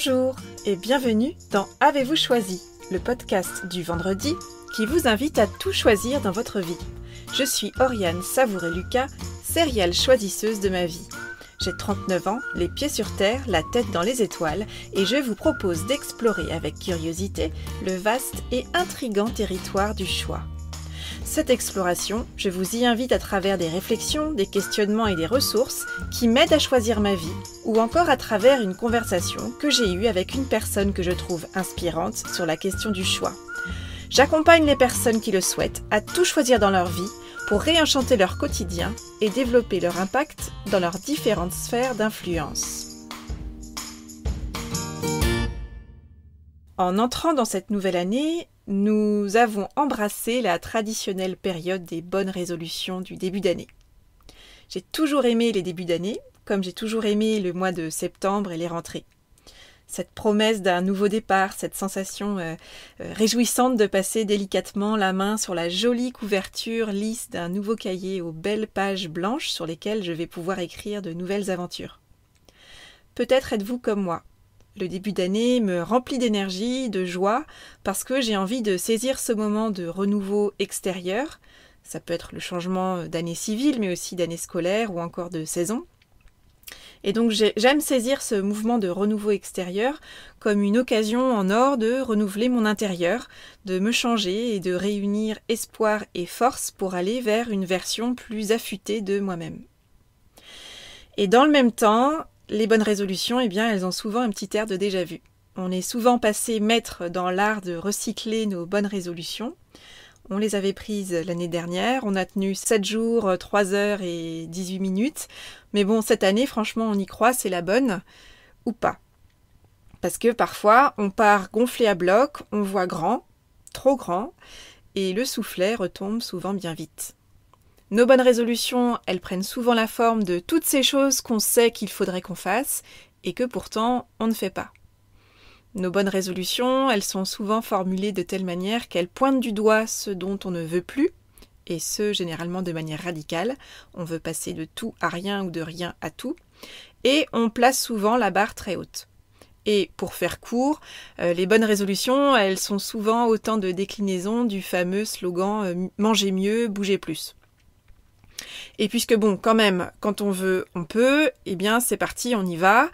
Bonjour et bienvenue dans Avez-vous choisi, le podcast du vendredi qui vous invite à tout choisir dans votre vie. Je suis Oriane Savouré-Lucas, sérielle choisisseuse de ma vie. J'ai 39 ans, les pieds sur terre, la tête dans les étoiles, et je vous propose d'explorer avec curiosité le vaste et intrigant territoire du choix. Cette exploration, je vous y invite à travers des réflexions, des questionnements et des ressources qui m'aident à choisir ma vie, ou encore à travers une conversation que j'ai eue avec une personne que je trouve inspirante sur la question du choix. J'accompagne les personnes qui le souhaitent à tout choisir dans leur vie pour réenchanter leur quotidien et développer leur impact dans leurs différentes sphères d'influence. En entrant dans cette nouvelle année, nous avons embrassé la traditionnelle période des bonnes résolutions du début d'année. J'ai toujours aimé les débuts d'année, comme j'ai toujours aimé le mois de septembre et les rentrées. Cette promesse d'un nouveau départ, cette sensation euh, euh, réjouissante de passer délicatement la main sur la jolie couverture lisse d'un nouveau cahier aux belles pages blanches sur lesquelles je vais pouvoir écrire de nouvelles aventures. Peut-être êtes-vous comme moi, le début d'année me remplit d'énergie, de joie, parce que j'ai envie de saisir ce moment de renouveau extérieur. Ça peut être le changement d'année civile, mais aussi d'année scolaire ou encore de saison. Et donc j'aime saisir ce mouvement de renouveau extérieur comme une occasion en or de renouveler mon intérieur, de me changer et de réunir espoir et force pour aller vers une version plus affûtée de moi-même. Et dans le même temps, les bonnes résolutions, eh bien, elles ont souvent un petit air de déjà vu. On est souvent passé maître dans l'art de recycler nos bonnes résolutions. On les avait prises l'année dernière, on a tenu 7 jours, 3 euh, heures et 18 minutes. Mais bon, cette année, franchement, on y croit, c'est la bonne ou pas. Parce que parfois, on part gonflé à bloc, on voit grand, trop grand, et le soufflet retombe souvent bien vite. Nos bonnes résolutions, elles prennent souvent la forme de toutes ces choses qu'on sait qu'il faudrait qu'on fasse et que pourtant on ne fait pas. Nos bonnes résolutions, elles sont souvent formulées de telle manière qu'elles pointent du doigt ce dont on ne veut plus, et ce généralement de manière radicale. On veut passer de tout à rien ou de rien à tout, et on place souvent la barre très haute. Et pour faire court, euh, les bonnes résolutions, elles sont souvent autant de déclinaisons du fameux slogan euh, manger Mangez mieux, bougez plus. Et puisque bon, quand même, quand on veut, on peut, eh bien c'est parti, on y va.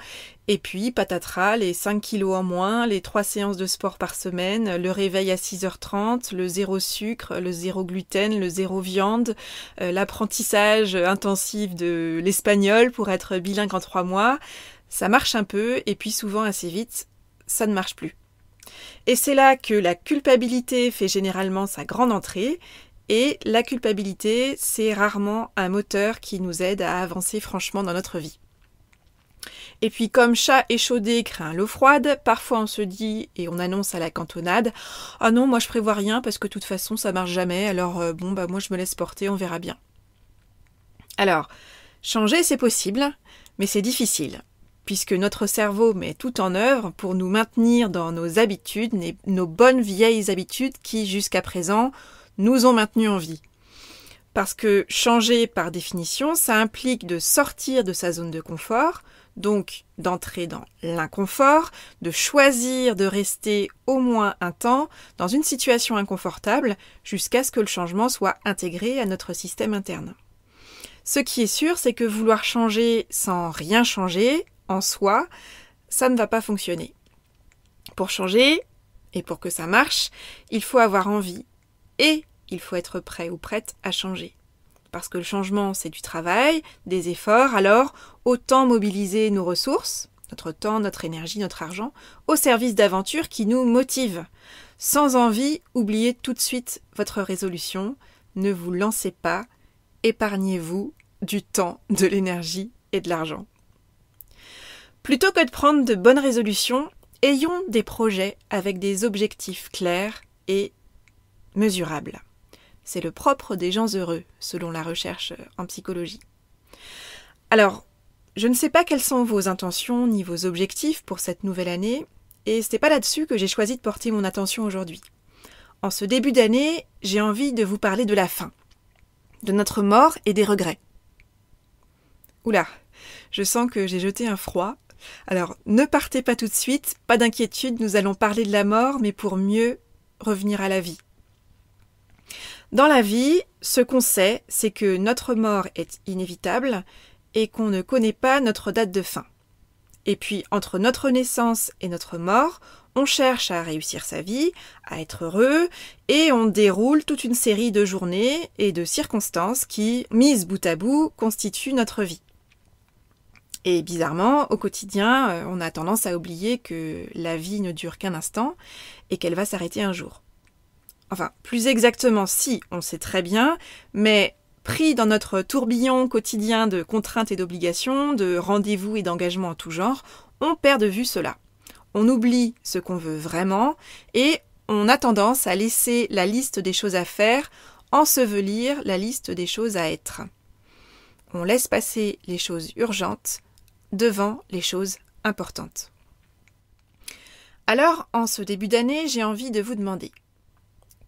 Et puis, patatras, les 5 kilos en moins, les 3 séances de sport par semaine, le réveil à 6h30, le zéro sucre, le zéro gluten, le zéro viande, euh, l'apprentissage intensif de l'espagnol pour être bilingue en 3 mois, ça marche un peu, et puis souvent assez vite, ça ne marche plus. Et c'est là que la culpabilité fait généralement sa grande entrée et la culpabilité, c'est rarement un moteur qui nous aide à avancer franchement dans notre vie. Et puis comme chat échaudé craint l'eau froide, parfois on se dit et on annonce à la cantonade "Ah non, moi je prévois rien parce que de toute façon ça marche jamais, alors euh, bon bah moi je me laisse porter, on verra bien." Alors, changer c'est possible, mais c'est difficile puisque notre cerveau met tout en œuvre pour nous maintenir dans nos habitudes, nos bonnes vieilles habitudes qui jusqu'à présent nous ont maintenu en vie. Parce que changer par définition, ça implique de sortir de sa zone de confort, donc d'entrer dans l'inconfort, de choisir de rester au moins un temps dans une situation inconfortable jusqu'à ce que le changement soit intégré à notre système interne. Ce qui est sûr, c'est que vouloir changer sans rien changer, en soi, ça ne va pas fonctionner. Pour changer, et pour que ça marche, il faut avoir envie, et il faut être prêt ou prête à changer. Parce que le changement, c'est du travail, des efforts, alors autant mobiliser nos ressources, notre temps, notre énergie, notre argent, au service d'aventures qui nous motivent. Sans envie, oubliez tout de suite votre résolution, ne vous lancez pas, épargnez-vous du temps, de l'énergie et de l'argent. Plutôt que de prendre de bonnes résolutions, ayons des projets avec des objectifs clairs et mesurable. C'est le propre des gens heureux, selon la recherche euh, en psychologie. Alors, je ne sais pas quelles sont vos intentions ni vos objectifs pour cette nouvelle année, et ce n'est pas là-dessus que j'ai choisi de porter mon attention aujourd'hui. En ce début d'année, j'ai envie de vous parler de la fin, de notre mort et des regrets. Oula, je sens que j'ai jeté un froid. Alors, ne partez pas tout de suite, pas d'inquiétude, nous allons parler de la mort, mais pour mieux revenir à la vie. Dans la vie, ce qu'on sait, c'est que notre mort est inévitable et qu'on ne connaît pas notre date de fin. Et puis, entre notre naissance et notre mort, on cherche à réussir sa vie, à être heureux, et on déroule toute une série de journées et de circonstances qui, mises bout à bout, constituent notre vie. Et bizarrement, au quotidien, euh, on a tendance à oublier que la vie ne dure qu'un instant et qu'elle va s'arrêter un jour enfin plus exactement si, on sait très bien, mais pris dans notre tourbillon quotidien de contraintes et d'obligations, de rendez-vous et d'engagements en tout genre, on perd de vue cela. On oublie ce qu'on veut vraiment et on a tendance à laisser la liste des choses à faire ensevelir la liste des choses à être. On laisse passer les choses urgentes devant les choses importantes. Alors, en ce début d'année, j'ai envie de vous demander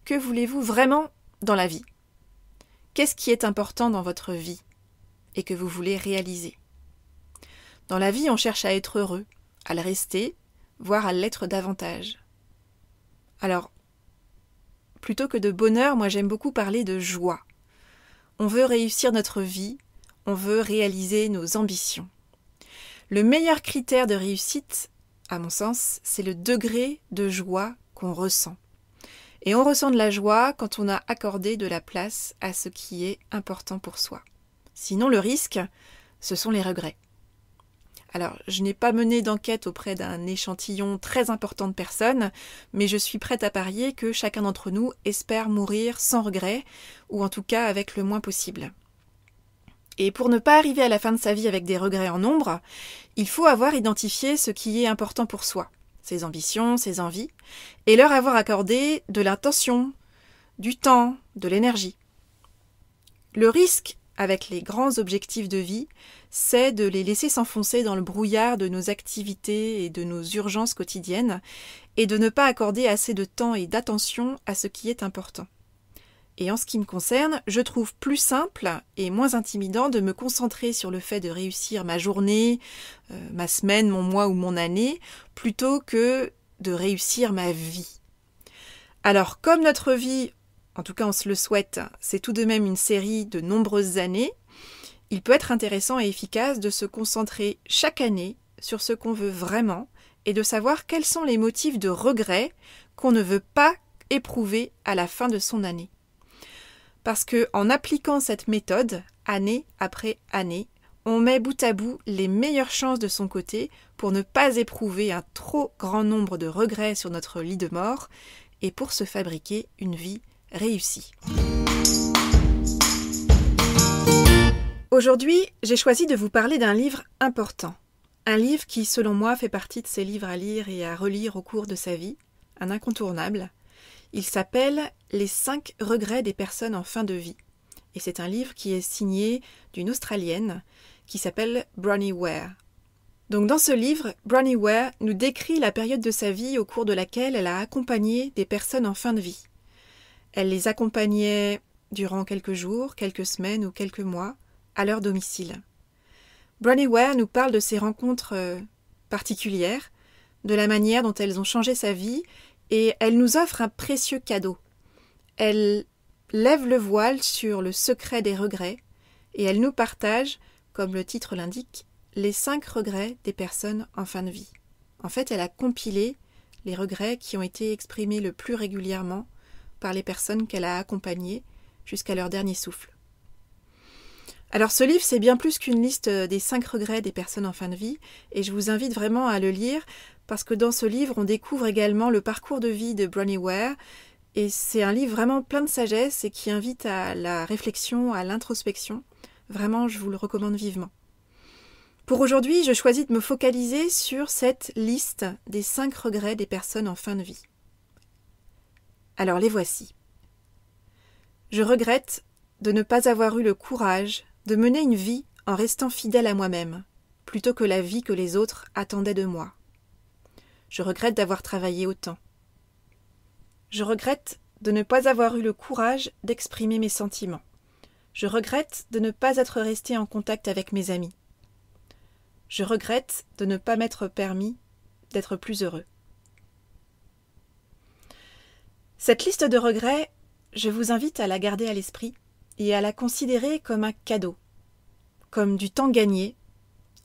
que voulez-vous vraiment dans la vie Qu'est-ce qui est important dans votre vie et que vous voulez réaliser Dans la vie, on cherche à être heureux, à le rester, voire à l'être davantage. Alors, plutôt que de bonheur, moi j'aime beaucoup parler de joie. On veut réussir notre vie, on veut réaliser nos ambitions. Le meilleur critère de réussite, à mon sens, c'est le degré de joie qu'on ressent. Et on ressent de la joie quand on a accordé de la place à ce qui est important pour soi. Sinon, le risque, ce sont les regrets. Alors, je n'ai pas mené d'enquête auprès d'un échantillon très important de personnes, mais je suis prête à parier que chacun d'entre nous espère mourir sans regret, ou en tout cas avec le moins possible. Et pour ne pas arriver à la fin de sa vie avec des regrets en nombre, il faut avoir identifié ce qui est important pour soi ses ambitions, ses envies, et leur avoir accordé de l'attention, du temps, de l'énergie. Le risque avec les grands objectifs de vie, c'est de les laisser s'enfoncer dans le brouillard de nos activités et de nos urgences quotidiennes, et de ne pas accorder assez de temps et d'attention à ce qui est important. Et en ce qui me concerne, je trouve plus simple et moins intimidant de me concentrer sur le fait de réussir ma journée, euh, ma semaine, mon mois ou mon année, plutôt que de réussir ma vie. Alors comme notre vie, en tout cas on se le souhaite, c'est tout de même une série de nombreuses années, il peut être intéressant et efficace de se concentrer chaque année sur ce qu'on veut vraiment et de savoir quels sont les motifs de regret qu'on ne veut pas éprouver à la fin de son année parce que en appliquant cette méthode, année après année, on met bout à bout les meilleures chances de son côté pour ne pas éprouver un trop grand nombre de regrets sur notre lit de mort et pour se fabriquer une vie réussie. Aujourd'hui, j'ai choisi de vous parler d'un livre important. Un livre qui, selon moi, fait partie de ces livres à lire et à relire au cours de sa vie, un incontournable, il s'appelle Les cinq regrets des personnes en fin de vie. Et c'est un livre qui est signé d'une Australienne qui s'appelle Bronnie Ware. Donc dans ce livre, Bronnie Ware nous décrit la période de sa vie au cours de laquelle elle a accompagné des personnes en fin de vie. Elle les accompagnait durant quelques jours, quelques semaines ou quelques mois à leur domicile. Bronnie Ware nous parle de ses rencontres euh, particulières, de la manière dont elles ont changé sa vie et elle nous offre un précieux cadeau. Elle lève le voile sur le secret des regrets, et elle nous partage, comme le titre l'indique, les cinq regrets des personnes en fin de vie. En fait, elle a compilé les regrets qui ont été exprimés le plus régulièrement par les personnes qu'elle a accompagnées jusqu'à leur dernier souffle. Alors ce livre, c'est bien plus qu'une liste des cinq regrets des personnes en fin de vie, et je vous invite vraiment à le lire parce que dans ce livre, on découvre également le parcours de vie de Bronnie Ware. Et c'est un livre vraiment plein de sagesse et qui invite à la réflexion, à l'introspection. Vraiment, je vous le recommande vivement. Pour aujourd'hui, je choisis de me focaliser sur cette liste des cinq regrets des personnes en fin de vie. Alors les voici. Je regrette de ne pas avoir eu le courage de mener une vie en restant fidèle à moi-même, plutôt que la vie que les autres attendaient de moi. Je regrette d'avoir travaillé autant. Je regrette de ne pas avoir eu le courage d'exprimer mes sentiments. Je regrette de ne pas être resté en contact avec mes amis. Je regrette de ne pas m'être permis d'être plus heureux. Cette liste de regrets, je vous invite à la garder à l'esprit et à la considérer comme un cadeau, comme du temps gagné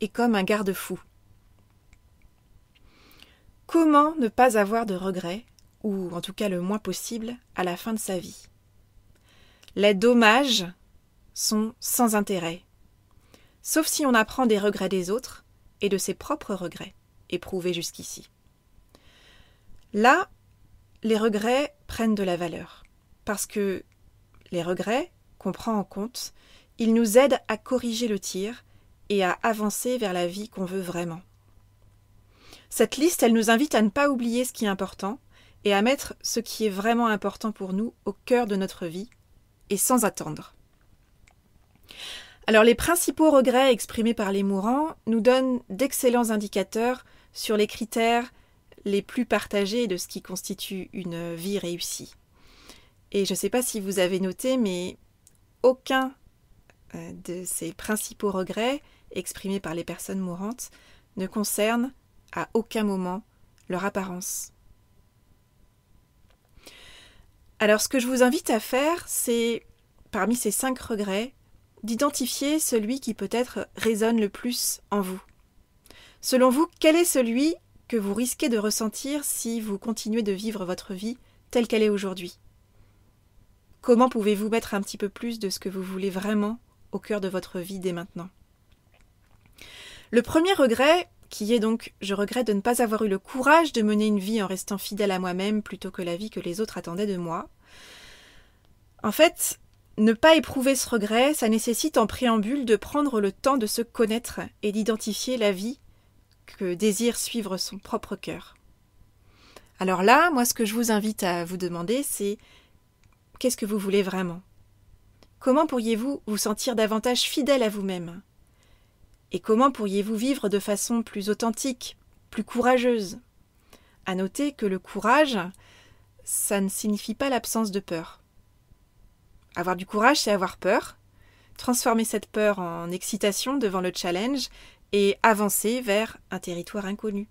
et comme un garde-fou. Comment ne pas avoir de regrets, ou en tout cas le moins possible, à la fin de sa vie Les dommages sont sans intérêt, sauf si on apprend des regrets des autres et de ses propres regrets éprouvés jusqu'ici. Là, les regrets prennent de la valeur, parce que les regrets qu'on prend en compte, ils nous aident à corriger le tir et à avancer vers la vie qu'on veut vraiment. Cette liste, elle nous invite à ne pas oublier ce qui est important et à mettre ce qui est vraiment important pour nous au cœur de notre vie et sans attendre. Alors les principaux regrets exprimés par les mourants nous donnent d'excellents indicateurs sur les critères les plus partagés de ce qui constitue une vie réussie. Et je ne sais pas si vous avez noté, mais aucun euh, de ces principaux regrets exprimés par les personnes mourantes ne concerne à aucun moment leur apparence. Alors ce que je vous invite à faire, c'est, parmi ces cinq regrets, d'identifier celui qui peut-être résonne le plus en vous. Selon vous, quel est celui que vous risquez de ressentir si vous continuez de vivre votre vie telle qu'elle est aujourd'hui Comment pouvez-vous mettre un petit peu plus de ce que vous voulez vraiment au cœur de votre vie dès maintenant Le premier regret, qui est donc Je regrette de ne pas avoir eu le courage de mener une vie en restant fidèle à moi-même plutôt que la vie que les autres attendaient de moi. En fait, ne pas éprouver ce regret, ça nécessite en préambule de prendre le temps de se connaître et d'identifier la vie que désire suivre son propre cœur. Alors là, moi ce que je vous invite à vous demander, c'est qu'est-ce que vous voulez vraiment Comment pourriez-vous vous sentir davantage fidèle à vous-même et comment pourriez-vous vivre de façon plus authentique, plus courageuse À noter que le courage, ça ne signifie pas l'absence de peur. Avoir du courage, c'est avoir peur, transformer cette peur en excitation devant le challenge et avancer vers un territoire inconnu.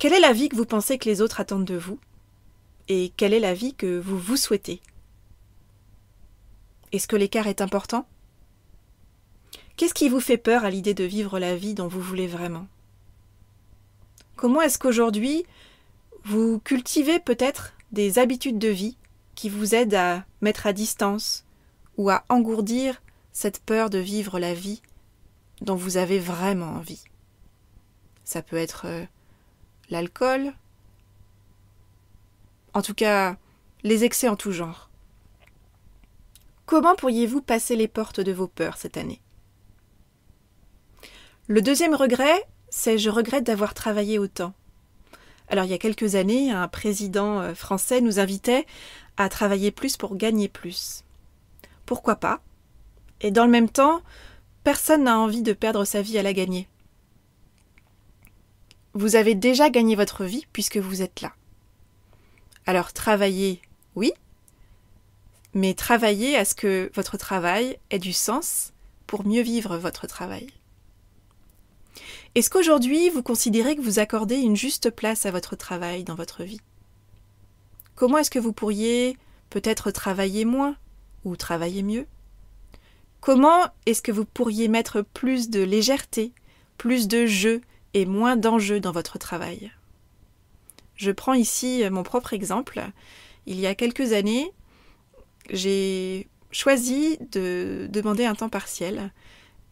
Quelle est la vie que vous pensez que les autres attendent de vous Et quelle est la vie que vous vous souhaitez Est-ce que l'écart est important Qu'est-ce qui vous fait peur à l'idée de vivre la vie dont vous voulez vraiment Comment est-ce qu'aujourd'hui vous cultivez peut-être des habitudes de vie qui vous aident à mettre à distance ou à engourdir cette peur de vivre la vie dont vous avez vraiment envie Ça peut être euh, l'alcool, en tout cas les excès en tout genre. Comment pourriez-vous passer les portes de vos peurs cette année le deuxième regret, c'est je regrette d'avoir travaillé autant. Alors il y a quelques années, un président euh, français nous invitait à travailler plus pour gagner plus. Pourquoi pas Et dans le même temps, personne n'a envie de perdre sa vie à la gagner. Vous avez déjà gagné votre vie puisque vous êtes là. Alors travailler, oui, mais travailler à ce que votre travail ait du sens pour mieux vivre votre travail. Est-ce qu'aujourd'hui vous considérez que vous accordez une juste place à votre travail dans votre vie Comment est-ce que vous pourriez peut-être travailler moins ou travailler mieux Comment est-ce que vous pourriez mettre plus de légèreté, plus de jeu et moins d'enjeux dans votre travail Je prends ici mon propre exemple. Il y a quelques années, j'ai choisi de demander un temps partiel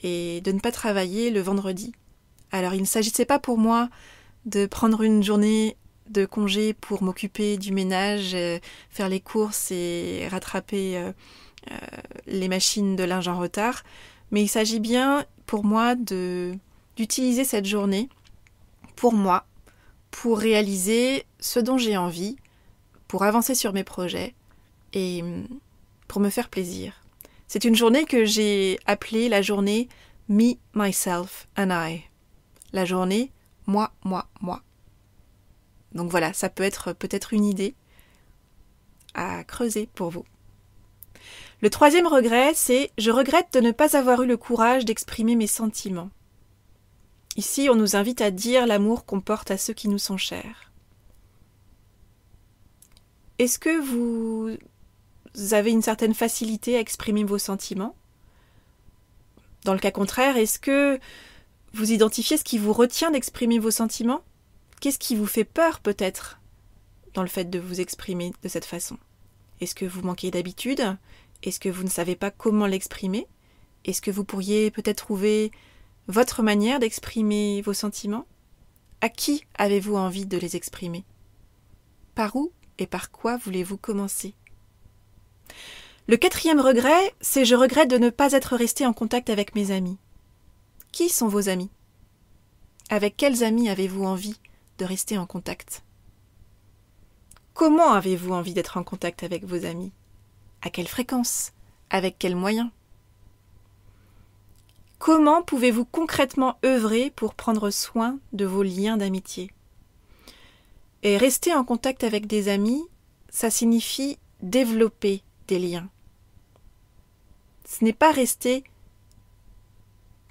et de ne pas travailler le vendredi alors il ne s'agissait pas pour moi de prendre une journée de congé pour m'occuper du ménage, euh, faire les courses et rattraper euh, euh, les machines de linge en retard. Mais il s'agit bien pour moi d'utiliser cette journée pour moi, pour réaliser ce dont j'ai envie, pour avancer sur mes projets et hum, pour me faire plaisir. C'est une journée que j'ai appelée la journée Me, Myself and I la journée, moi, moi, moi. Donc voilà, ça peut être peut-être une idée à creuser pour vous. Le troisième regret, c'est je regrette de ne pas avoir eu le courage d'exprimer mes sentiments. Ici, on nous invite à dire l'amour qu'on porte à ceux qui nous sont chers. Est-ce que vous avez une certaine facilité à exprimer vos sentiments Dans le cas contraire, est-ce que vous identifiez ce qui vous retient d'exprimer vos sentiments Qu'est-ce qui vous fait peur peut-être dans le fait de vous exprimer de cette façon Est-ce que vous manquez d'habitude Est-ce que vous ne savez pas comment l'exprimer Est-ce que vous pourriez peut-être trouver votre manière d'exprimer vos sentiments À qui avez-vous envie de les exprimer Par où et par quoi voulez-vous commencer Le quatrième regret, c'est je regrette de ne pas être resté en contact avec mes amis. Qui sont vos amis Avec quels amis avez-vous envie de rester en contact Comment avez-vous envie d'être en contact avec vos amis À quelle fréquence Avec quels moyens Comment pouvez-vous concrètement œuvrer pour prendre soin de vos liens d'amitié Et rester en contact avec des amis, ça signifie développer des liens. Ce n'est pas rester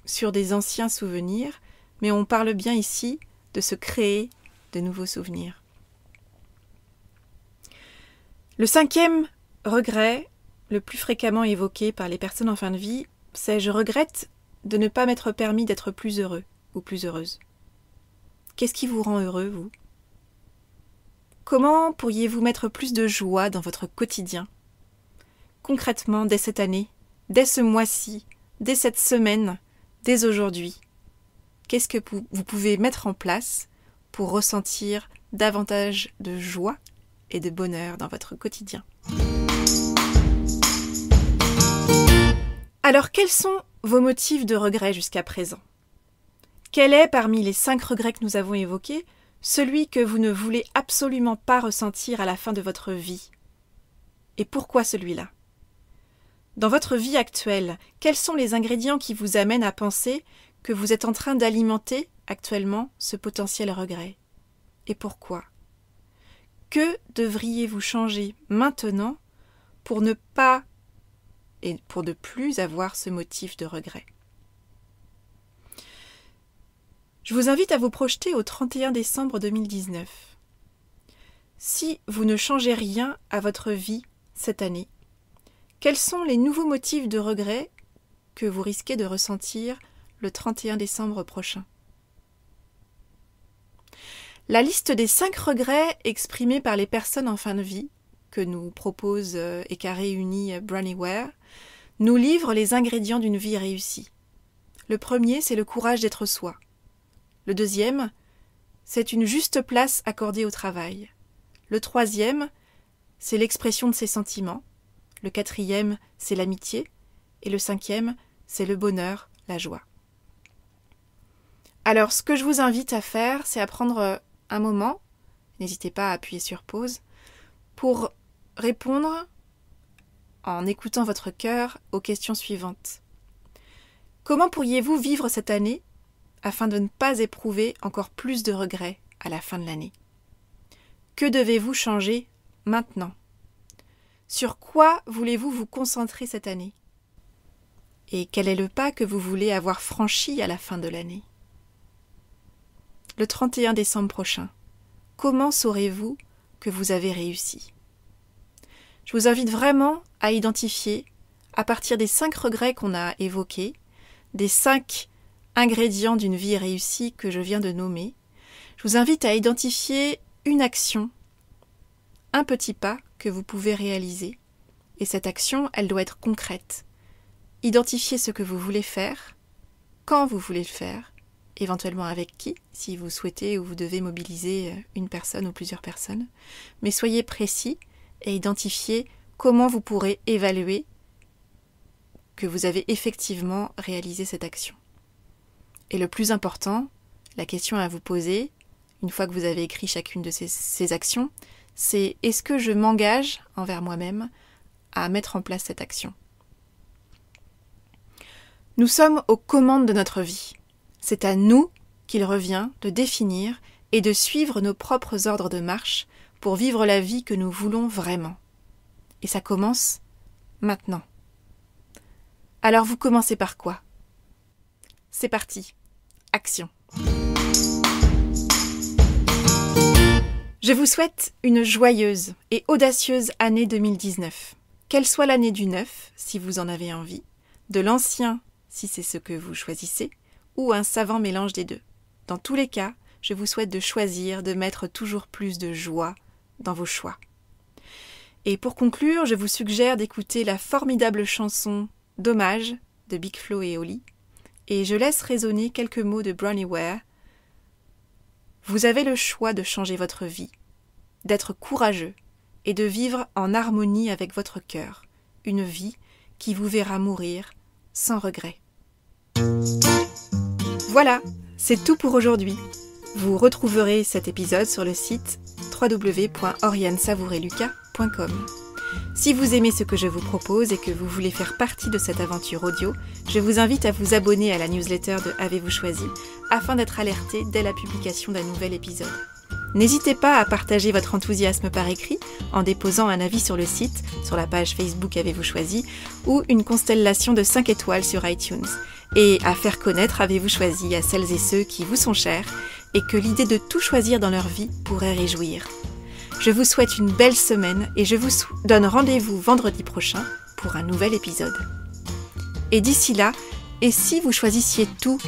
sur des anciens souvenirs, mais on parle bien ici de se créer de nouveaux souvenirs. Le cinquième regret, le plus fréquemment évoqué par les personnes en fin de vie, c'est je regrette de ne pas m'être permis d'être plus heureux ou plus heureuse. Qu'est-ce qui vous rend heureux, vous Comment pourriez-vous mettre plus de joie dans votre quotidien Concrètement, dès cette année, dès ce mois-ci, dès cette semaine, dès aujourd'hui, qu'est-ce que vous pouvez mettre en place pour ressentir davantage de joie et de bonheur dans votre quotidien. Alors quels sont vos motifs de regret jusqu'à présent Quel est parmi les cinq regrets que nous avons évoqués celui que vous ne voulez absolument pas ressentir à la fin de votre vie Et pourquoi celui-là dans votre vie actuelle, quels sont les ingrédients qui vous amènent à penser que vous êtes en train d'alimenter actuellement ce potentiel regret Et pourquoi Que devriez-vous changer maintenant pour ne pas et pour ne plus avoir ce motif de regret Je vous invite à vous projeter au 31 décembre 2019. Si vous ne changez rien à votre vie cette année, quels sont les nouveaux motifs de regret que vous risquez de ressentir le 31 décembre prochain La liste des cinq regrets exprimés par les personnes en fin de vie, que nous propose euh, et qu'a réuni euh, Ware nous livre les ingrédients d'une vie réussie. Le premier, c'est le courage d'être soi. Le deuxième, c'est une juste place accordée au travail. Le troisième, c'est l'expression de ses sentiments le quatrième, c'est l'amitié, et le cinquième, c'est le bonheur, la joie. Alors, ce que je vous invite à faire, c'est à prendre euh, un moment, n'hésitez pas à appuyer sur pause, pour répondre, en écoutant votre cœur, aux questions suivantes. Comment pourriez-vous vivre cette année afin de ne pas éprouver encore plus de regrets à la fin de l'année Que devez-vous changer maintenant sur quoi voulez-vous vous concentrer cette année Et quel est le pas que vous voulez avoir franchi à la fin de l'année Le 31 décembre prochain, comment saurez-vous que vous avez réussi Je vous invite vraiment à identifier, à partir des cinq regrets qu'on a évoqués, des cinq ingrédients d'une vie réussie que je viens de nommer, je vous invite à identifier une action, un petit pas que vous pouvez réaliser. Et cette action, elle doit être concrète. Identifiez ce que vous voulez faire, quand vous voulez le faire, éventuellement avec qui, si vous souhaitez ou vous devez mobiliser euh, une personne ou plusieurs personnes. Mais soyez précis et identifiez comment vous pourrez évaluer que vous avez effectivement réalisé cette action. Et le plus important, la question à vous poser, une fois que vous avez écrit chacune de ces, ces actions, c'est est-ce que je m'engage envers moi-même à mettre en place cette action Nous sommes aux commandes de notre vie. C'est à nous qu'il revient de définir et de suivre nos propres ordres de marche pour vivre la vie que nous voulons vraiment. Et ça commence maintenant. Alors vous commencez par quoi C'est parti. Action. Je vous souhaite une joyeuse et audacieuse année 2019. Qu'elle soit l'année du neuf, si vous en avez envie, de l'ancien, si c'est ce que vous choisissez, ou un savant mélange des deux. Dans tous les cas, je vous souhaite de choisir, de mettre toujours plus de joie dans vos choix. Et pour conclure, je vous suggère d'écouter la formidable chanson Dommage de Big Flo et Oli, et je laisse résonner quelques mots de Brownie Ware vous avez le choix de changer votre vie, d'être courageux et de vivre en harmonie avec votre cœur, une vie qui vous verra mourir sans regret. Voilà, c'est tout pour aujourd'hui. Vous retrouverez cet épisode sur le site www.oriansavoureluca.com. Si vous aimez ce que je vous propose et que vous voulez faire partie de cette aventure audio, je vous invite à vous abonner à la newsletter de Avez-vous choisi afin d'être alerté dès la publication d'un nouvel épisode. N'hésitez pas à partager votre enthousiasme par écrit en déposant un avis sur le site, sur la page Facebook Avez-vous choisi, ou une constellation de 5 étoiles sur iTunes, et à faire connaître Avez-vous choisi à celles et ceux qui vous sont chers et que l'idée de tout choisir dans leur vie pourrait réjouir. Je vous souhaite une belle semaine et je vous donne rendez-vous vendredi prochain pour un nouvel épisode. Et d'ici là, et si vous choisissiez tout